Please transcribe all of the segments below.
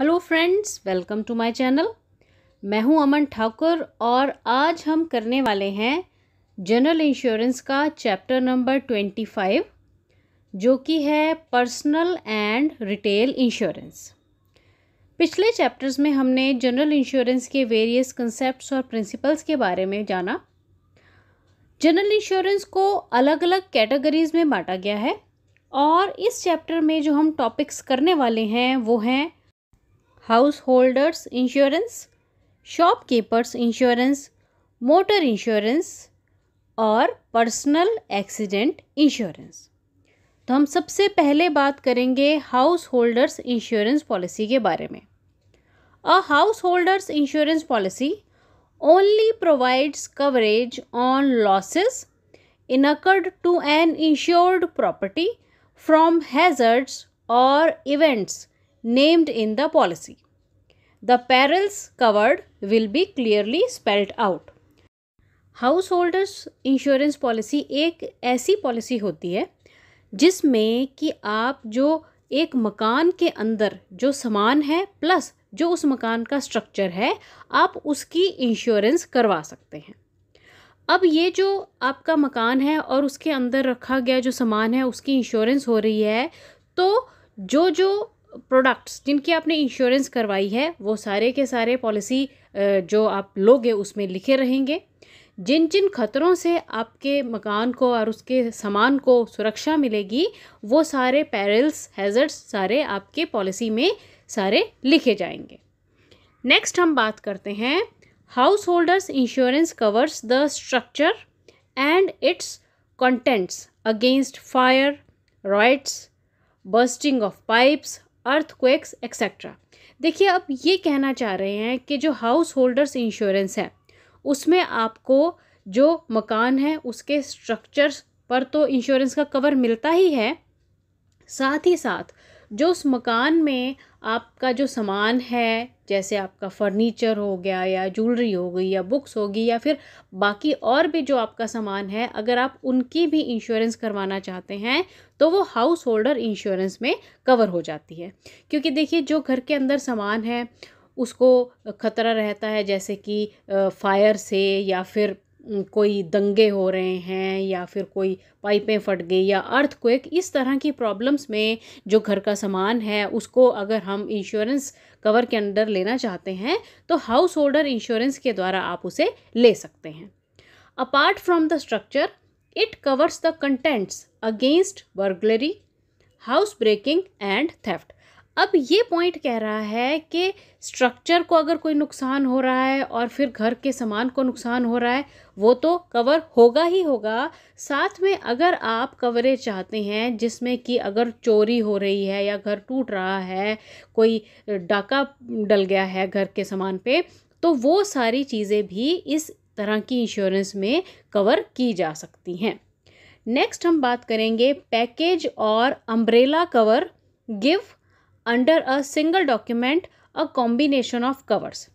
Hello friends welcome to my channel मैं हूं अमन ठाकुर और आज हम करने वाले हैं जनरल इंश्योरेंस का चैप्टर नंबर ट्वेंटी फाइव जो कि है पर्सनल एंड रिटेल इंश्योरेंस पिछले चैप्टर्स में हमने जनरल इंश्योरेंस के वेरियस कंसेप्ट्स और प्रिंसिपल्स के बारे में जाना जनरल इंश्योरेंस को अलग अलग कैटेगरीज में बांटा गया है और इस चैप्टर में जो हम टॉपिक्स करने वाले हैं वो हैं house holders insurance shopkeepers insurance motor insurance और पर्सनल एक्सीडेंट इंश्योरेंस तो हम सबसे पहले बात करेंगे हाउस होल्डर्स इंश्योरेंस पॉलिसी के बारे में a house holders insurance policy provides coverage on losses incurred to an insured property from hazards और events named in the policy The perils covered will be clearly spelled out. House holders insurance policy एक ऐसी policy होती है जिसमें कि आप जो एक मकान के अंदर जो सामान है प्लस जो उस मकान का स्ट्रक्चर है आप उसकी इंश्योरेंस करवा सकते हैं अब ये जो आपका मकान है और उसके अंदर रखा गया जो सामान है उसकी इंश्योरेंस हो रही है तो जो जो प्रोडक्ट्स जिनकी आपने इंश्योरेंस करवाई है वो सारे के सारे पॉलिसी जो आप लोगे उसमें लिखे रहेंगे जिन जिन खतरों से आपके मकान को और उसके सामान को सुरक्षा मिलेगी वो सारे पेरल्स हैज़र्ड्स सारे आपके पॉलिसी में सारे लिखे जाएंगे नेक्स्ट हम बात करते हैं house holders insurance covers the structure and its contents against fire riots bursting of pipes earthquakes etcetera देखिए अब ये कहना चाह रहे हैं कि जो हाउस होल्डर्स इंश्योरेंस है उसमें आपको जो मकान है उसके स्ट्रक्चर्स पर तो इंश्योरेंस का कवर मिलता ही है साथ ही साथ जो उस मकान में आपका जो सामान है जैसे आपका फर्नीचर हो गया या ज्वेलरी हो गई या बुक्स होगी या फिर बाकी और भी जो आपका सामान है अगर आप उनकी भी इंश्योरेंस करवाना चाहते हैं तो वो हाउस होल्डर इंश्योरेंस में कवर हो जाती है क्योंकि देखिए जो घर के अंदर सामान है उसको ख़तरा रहता है जैसे कि फायर से या फिर कोई दंगे हो रहे हैं या फिर कोई पाइपें फट गई या अर्थ क्विक इस तरह की प्रॉब्लम्स में जो घर का सामान है उसको अगर हम इंश्योरेंस कवर के अंडर लेना चाहते हैं तो हाउस होल्डर इंश्योरेंस के द्वारा आप उसे ले सकते हैं apart from the structure it covers the contents against burglary house breaking and theft अब ये पॉइंट कह रहा है कि स्ट्रक्चर को अगर कोई नुकसान हो रहा है और फिर घर के सामान को नुकसान हो रहा है वो तो कवर होगा ही होगा साथ में अगर आप कवरेज चाहते हैं जिसमें कि अगर चोरी हो रही है या घर टूट रहा है कोई डाका डल गया है घर के सामान पे तो वो सारी चीज़ें भी इस तरह की इंश्योरेंस में कवर की जा सकती हैं नेक्स्ट हम बात करेंगे पैकेज और umbrella cover give under a single document a combination of covers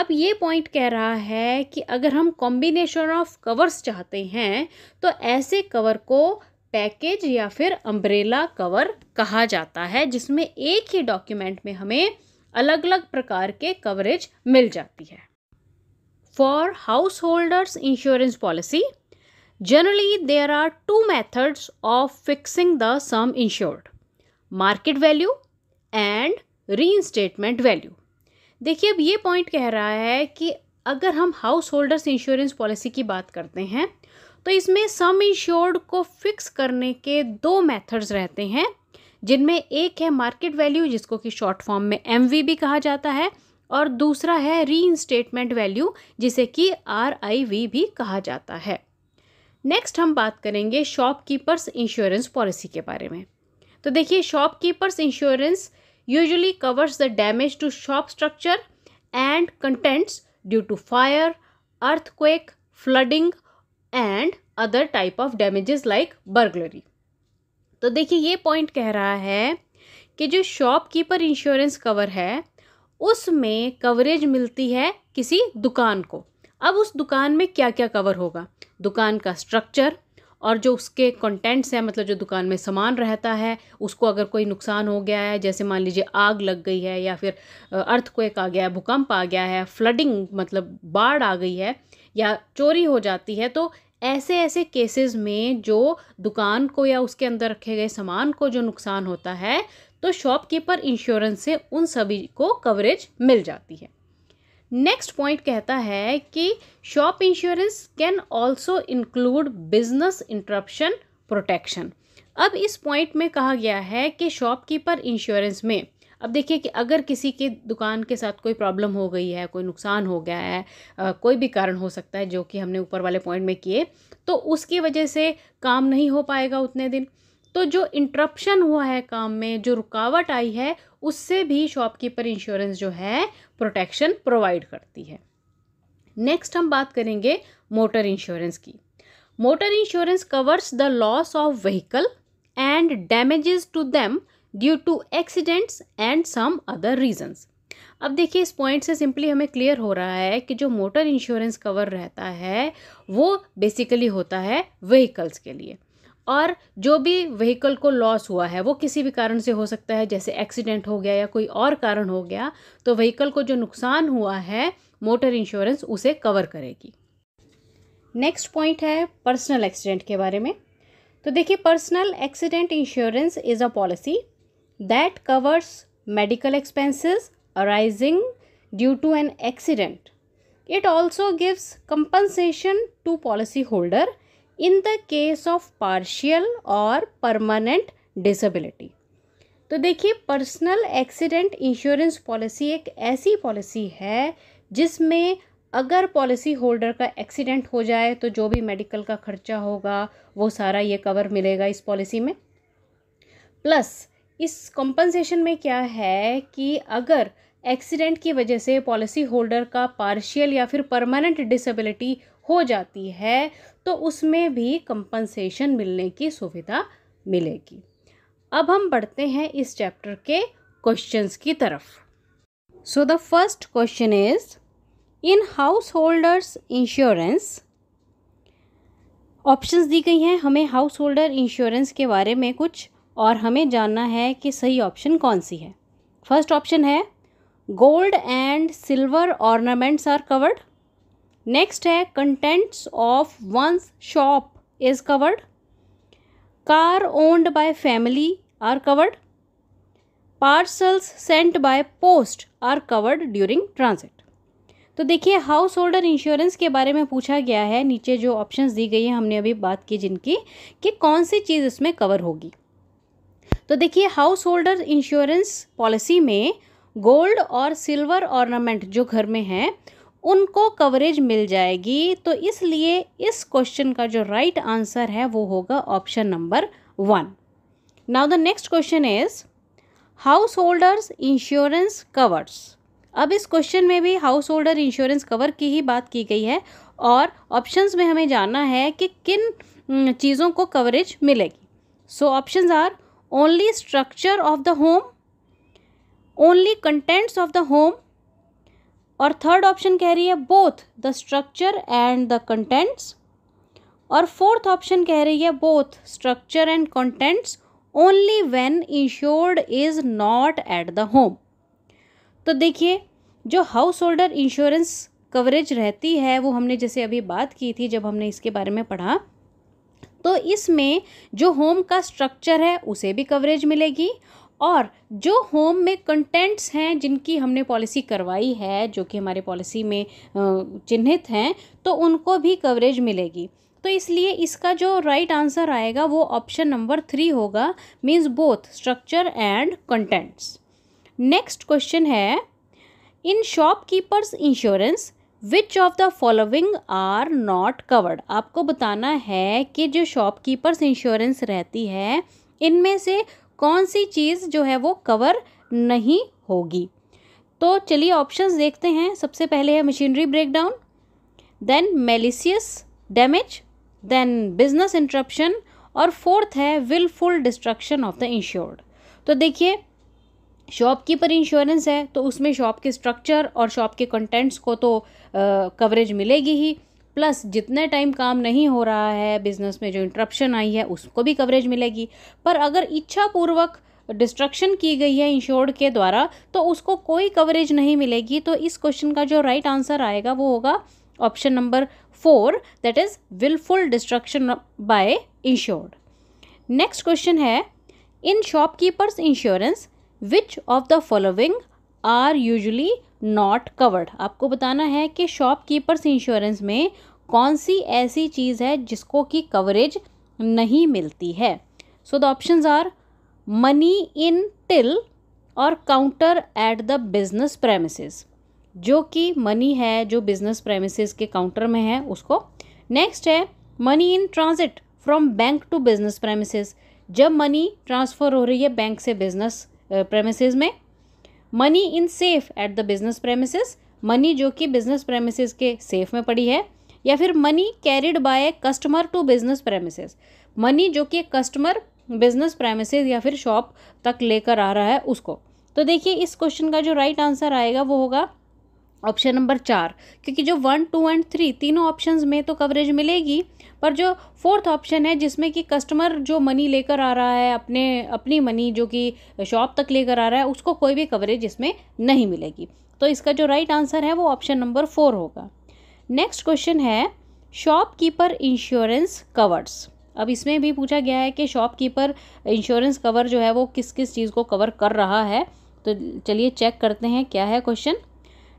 अब ये पॉइंट कह रहा है कि अगर हम कॉम्बिनेशन ऑफ कवर्स चाहते हैं तो ऐसे कवर को पैकेज या फिर अम्ब्रेला कवर कहा जाता है जिसमें एक ही डॉक्यूमेंट में हमें अलग अलग प्रकार के कवरेज मिल जाती है for house holders insurance policy generally there are two methods of fixing the sum insured market value and reinstatement value देखिए अब ये पॉइंट कह रहा है कि अगर हम हाउस होल्डर्स इंश्योरेंस पॉलिसी की बात करते हैं तो इसमें सम इंश्योर्ड को फिक्स करने के दो मेथड्स रहते हैं जिनमें एक है मार्केट वैल्यू जिसको कि शॉर्ट फॉर्म में एम भी कहा जाता है और दूसरा है री इंस्टेटमेंट वैल्यू जिसे कि आर आई वी भी कहा जाता है नेक्स्ट हम बात करेंगे शॉपकीपर्स इंश्योरेंस पॉलिसी के बारे में तो देखिए shopkeepers insurance usually covers the damage to shop structure and contents due to fire earthquake flooding and other type of damages like burglary तो देखिए ये पॉइंट कह रहा है कि जो शॉपकीपर इंश्योरेंस कवर है उसमें कवरेज मिलती है किसी दुकान को अब उस दुकान में क्या क्या कवर होगा दुकान का स्ट्रक्चर और जो उसके कंटेंट्स हैं मतलब जो दुकान में सामान रहता है उसको अगर कोई नुकसान हो गया है जैसे मान लीजिए आग लग गई है या फिर अर्थ क्वेक आ गया है भूकंप आ गया है फ्लडिंग मतलब बाढ़ आ गई है या चोरी हो जाती है तो ऐसे ऐसे केसेस में जो दुकान को या उसके अंदर रखे गए सामान को जो नुकसान होता है तो शॉपकीपर इंश्योरेंस से उन सभी को कवरेज मिल जाती है नेक्स्ट पॉइंट कहता है कि shop insurance can also include business interruption protection अब इस पॉइंट में कहा गया है कि शॉपकीपर इंश्योरेंस में अब देखिए कि अगर किसी के दुकान के साथ कोई प्रॉब्लम हो गई है कोई नुकसान हो गया है आ, कोई भी कारण हो सकता है जो कि हमने ऊपर वाले पॉइंट में किए तो उसकी वजह से काम नहीं हो पाएगा उतने दिन तो जो इंटरप्शन हुआ है काम में जो रुकावट आई है उससे भी शॉपकीपर इंश्योरेंस जो है प्रोटेक्शन प्रोवाइड करती है नेक्स्ट हम बात करेंगे मोटर इंश्योरेंस की motor insurance covers the loss of vehicle and damages to them due to accidents and some other reasons अब देखिए इस पॉइंट से सिंपली हमें क्लियर हो रहा है कि जो मोटर इंश्योरेंस कवर रहता है वो बेसिकली होता है व्हीकल्स के लिए और जो भी व्हीकल को लॉस हुआ है वो किसी भी कारण से हो सकता है जैसे एक्सीडेंट हो गया या कोई और कारण हो गया तो व्हीकल को जो नुकसान हुआ है मोटर इंश्योरेंस उसे कवर करेगी नेक्स्ट पॉइंट है पर्सनल एक्सीडेंट के बारे में तो देखिए personal accident insurance is a policy that covers medical expenses arising due to an accident it also gives compensation to policy holder in the case of partial और permanent disability तो देखिए personal accident insurance policy एक ऐसी policy है जिसमें अगर policy holder का accident हो जाए तो जो भी मेडिकल का खर्चा होगा वो सारा ये कवर मिलेगा इस पॉलिसी में प्लस इस कॉम्पनसेशन में क्या है कि अगर एक्सीडेंट की वजह से पॉलिसी होल्डर का पार्शियल या फिर परमानेंट डिसेबिलिटी हो जाती है तो उसमें भी कंपनसेशन मिलने की सुविधा मिलेगी अब हम बढ़ते हैं इस चैप्टर के क्वेश्चंस की तरफ so the first question is in house holders insurance options दी गई हैं हमें हाउस होल्डर इंश्योरेंस के बारे में कुछ और हमें जानना है कि सही ऑप्शन कौन सी है फर्स्ट ऑप्शन है gold and silver ornaments are covered next है contents of one's shop is covered car owned by family are covered parcels sent by post are covered during transit तो देखिए हाउस होल्डर इंश्योरेंस के बारे में पूछा गया है नीचे जो ऑप्शंस दी गई हैं हमने अभी बात की जिनकी कि कौन सी चीज़ इसमें कवर होगी तो देखिए हाउस होल्डर इंश्योरेंस पॉलिसी में गोल्ड और सिल्वर ऑर्नामेंट जो घर में हैं उनको कवरेज मिल जाएगी तो इसलिए इस क्वेश्चन का जो राइट right आंसर है वो होगा option number one now the next question is house holders insurance covers अब इस क्वेश्चन में भी हाउस होल्डर इंश्योरेंस कवर की ही बात की गई है और ऑप्शंस में हमें जानना है कि किन चीज़ों को कवरेज मिलेगी so options are only structure of the home only contents of the home और थर्ड ऑप्शन कह रही है both the structure and the contents और फोर्थ ऑप्शन कह रही है both structure and contents only when insured is not at the home तो देखिए जो हाउस होल्डर इंश्योरेंस कवरेज रहती है वो हमने जैसे अभी बात की थी जब हमने इसके बारे में पढ़ा तो इसमें जो होम का स्ट्रक्चर है उसे भी कवरेज मिलेगी और जो होम में कंटेंट्स हैं जिनकी हमने पॉलिसी करवाई है जो कि हमारे पॉलिसी में चिन्हित हैं तो उनको भी कवरेज मिलेगी तो इसलिए इसका जो राइट right आंसर आएगा वो ऑप्शन नंबर थ्री होगा means both structure and contents next question है in shopkeepers insurance which of the following are not covered आपको बताना है कि जो शॉपकीपर्स इंश्योरेंस रहती है इनमें से कौन सी चीज़ जो है वो कवर नहीं होगी तो चलिए ऑप्शंस देखते हैं सबसे पहले है machinery breakdown then malicious damage then business interruption और फोर्थ है wilful destruction of the insured तो देखिए शॉपकीपर इंश्योरेंस है तो उसमें शॉप के स्ट्रक्चर और शॉप के कंटेंट्स को तो कवरेज मिलेगी ही प्लस जितने टाइम काम नहीं हो रहा है बिज़नेस में जो इंटरप्शन आई है उसको भी कवरेज मिलेगी पर अगर इच्छापूर्वक डिस्ट्रक्शन की गई है इंश्योर्ड के द्वारा तो उसको कोई कवरेज नहीं मिलेगी तो इस क्वेश्चन का जो राइट right आंसर आएगा वो होगा option number four that is wilful destruction by insured next question है in shopkeepers insurance which of the following are usually not covered आपको बताना है कि शॉपकीपर्स इंश्योरेंस में कौन सी ऐसी चीज़ है जिसको कि कवरेज नहीं मिलती है so the option are money in till और counter at the business premises जो कि मनी है जो बिजनेस प्रेमिसेस के काउंटर में है उसको नेक्स्ट है money in transit from bank to business premises जब मनी ट्रांसफ़र हो रही है बैंक से बिजनेस प्रेमिसेस में money in safe at the business premises money जो कि बिजनेस प्रेमिसेस के सेफ में पड़ी है या फिर money carried by customer to business premises money जो कि कस्टमर बिजनेस प्रेमिसेस या फिर शॉप तक लेकर आ रहा है उसको तो देखिए इस क्वेश्चन का जो राइट right आंसर आएगा वो होगा ऑप्शन नंबर चार क्योंकि जो वन टू एंड थ्री तीनों ऑप्शंस में तो कवरेज मिलेगी पर जो फोर्थ ऑप्शन है जिसमें कि कस्टमर जो मनी लेकर आ रहा है अपने अपनी मनी जो कि शॉप तक लेकर आ रहा है उसको कोई भी कवरेज इसमें नहीं मिलेगी तो इसका जो राइट right आंसर है वो ऑप्शन नंबर फोर होगा नेक्स्ट क्वेश्चन है शॉपकीपर इंश्योरेंस कवर्स अब इसमें भी पूछा गया है कि शॉपकीपर इंश्योरेंस कवर जो है वो किस किस चीज़ को कवर कर रहा है तो चलिए चेक करते हैं क्या है question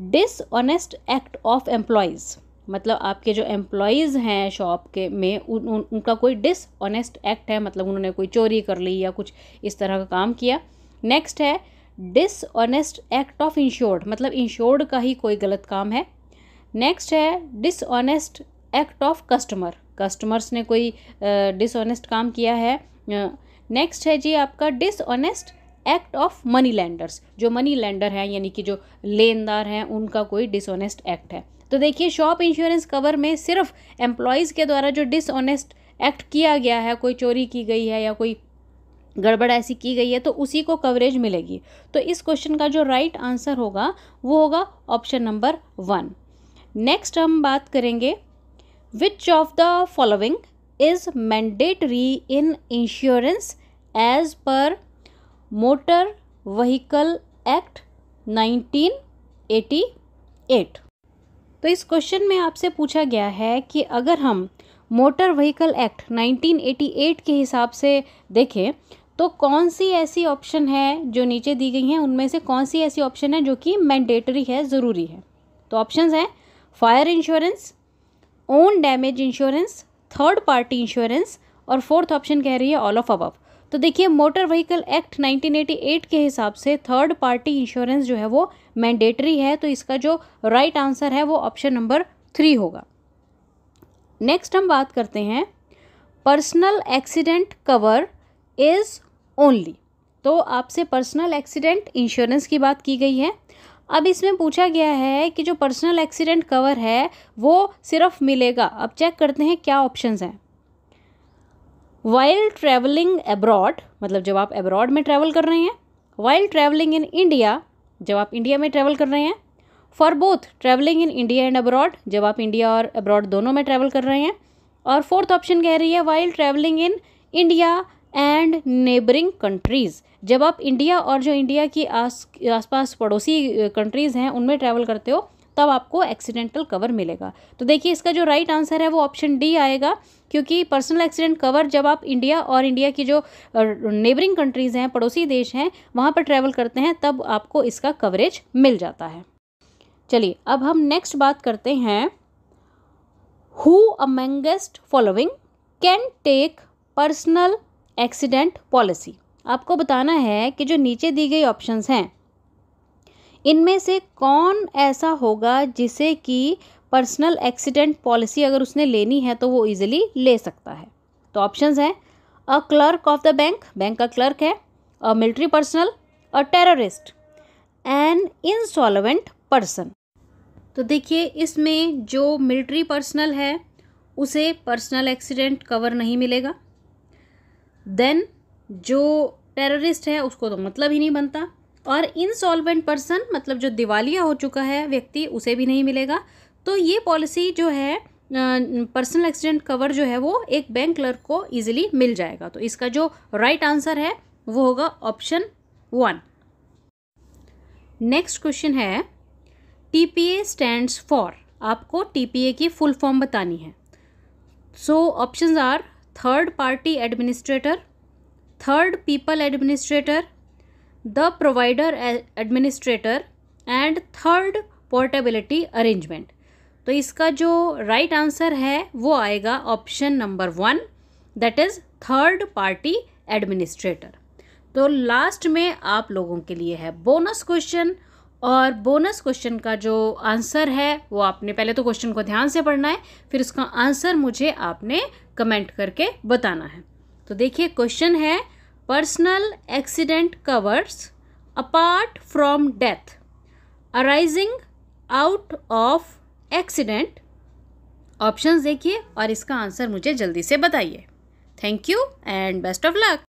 dishonest act of employees मतलब आपके जो एम्प्लॉयज़ हैं शॉप के में उन, उन उनका कोई डिसऑनेस्ट एक्ट है मतलब उन्होंने कोई चोरी कर ली या कुछ इस तरह का काम किया नेक्स्ट है डिसऑनेस्ट एक्ट ऑफ इंश्योर्ड मतलब इंश्योर्ड का ही कोई गलत काम है नेक्स्ट है dishonest act of customer customers ने कोई डिसऑनेस्ट uh, काम किया है नेक्स्ट uh, है जी आपका dishonest act of money lenders जो मनी लैंडर हैं यानी कि जो लेनदार हैं उनका कोई डिसऑनेस्ट एक्ट है तो देखिए शॉप इंश्योरेंस कवर में सिर्फ एम्प्लॉयज़ के द्वारा जो डिसऑनेस्ट एक्ट किया गया है कोई चोरी की गई है या कोई गड़बड़ ऐसी की गई है तो उसी को कवरेज मिलेगी तो इस क्वेश्चन का जो राइट right आंसर होगा वो होगा ऑप्शन नंबर वन नेक्स्ट हम बात करेंगे which of the following is mandatory in insurance as per motor vehicle act 1988 तो इस क्वेश्चन में आपसे पूछा गया है कि अगर हम मोटर व्हीकल एक्ट 1988 के हिसाब से देखें तो कौन सी ऐसी ऑप्शन है जो नीचे दी गई हैं उनमें से कौन सी ऐसी ऑप्शन है जो कि मैंडेटरी है ज़रूरी है तो ऑप्शंस हैं fire insurance own damage insurance third party insurance और फोर्थ ऑप्शन कह रही है ऑल ऑफ अबव तो देखिए मोटर व्हीकल एक्ट 1988 के हिसाब से थर्ड पार्टी इंश्योरेंस जो है वो मैंडेटरी है तो इसका जो राइट right आंसर है वो ऑप्शन नंबर थ्री होगा नेक्स्ट हम बात करते हैं personal accident cover is only तो आपसे पर्सनल एक्सीडेंट इंश्योरेंस की बात की गई है अब इसमें पूछा गया है कि जो पर्सनल एक्सीडेंट कवर है वो सिर्फ मिलेगा अब चेक करते हैं क्या ऑप्शंस हैं वाइल ट्रैवलिंग एब्रॉड मतलब जब आप एब्रॉड में ट्रैवल कर रहे हैं वाइल ट्रैवलिंग इन इंडिया जब आप इंडिया में ट्रैवल कर रहे हैं for both travelling in India and abroad जब आप इंडिया और अब्रॉड दोनों में ट्रैवल कर रहे हैं और फोर्थ ऑप्शन कह रही है while travelling in India and neighbouring countries जब आप इंडिया और जो इंडिया की आस आसपास पड़ोसी कंट्रीज़ हैं उनमें ट्रैवल करते हो तब आपको एक्सीडेंटल कवर मिलेगा तो देखिए इसका जो राइट आंसर है वो ऑप्शन डी आएगा क्योंकि पर्सनल एक्सीडेंट कवर जब आप इंडिया और इंडिया की जो नेबरिंग कंट्रीज़ हैं पड़ोसी देश हैं वहाँ पर ट्रैवल करते हैं तब आपको इसका कवरेज मिल जाता है चलिए अब हम नेक्स्ट बात करते हैं who amongst following can take personal accident policy आपको बताना है कि जो नीचे दी गई ऑप्शंस हैं इनमें से कौन ऐसा होगा जिसे कि पर्सनल एक्सीडेंट पॉलिसी अगर उसने लेनी है तो वो इजीली ले सकता है तो ऑप्शंस हैं a clerk of the bank bank का क्लर्क है a military personnel a terrorist an insolvent person तो देखिए इसमें जो मिलिट्री पर्सनल है उसे पर्सनल एक्सीडेंट कवर नहीं मिलेगा देन जो टेररिस्ट है उसको तो मतलब ही नहीं बनता और इनसॉल्वेंट पर्सन मतलब जो दिवालिया हो चुका है व्यक्ति उसे भी नहीं मिलेगा तो ये पॉलिसी जो है पर्सनल एक्सीडेंट कवर जो है वो एक बैंक क्लर्क को ईजिली मिल जाएगा तो इसका जो राइट right आंसर है वो होगा ऑप्शन वन नेक्स्ट क्वेश्चन है T P A stands for आपको टी पी ए की फुल फॉर्म बतानी है so option are third party administrator third people administrator the provider administrator and third portability arrangement तो इसका जो राइट right आंसर है वो आएगा option number one that is third party administrator तो लास्ट में आप लोगों के लिए है बोनस क्वेश्चन और बोनस क्वेश्चन का जो आंसर है वो आपने पहले तो क्वेश्चन को ध्यान से पढ़ना है फिर उसका आंसर मुझे आपने कमेंट करके बताना है तो देखिए क्वेश्चन है personal accident covers apart from death arising out of accident options देखिए और इसका आंसर मुझे जल्दी से बताइए thank you and best of luck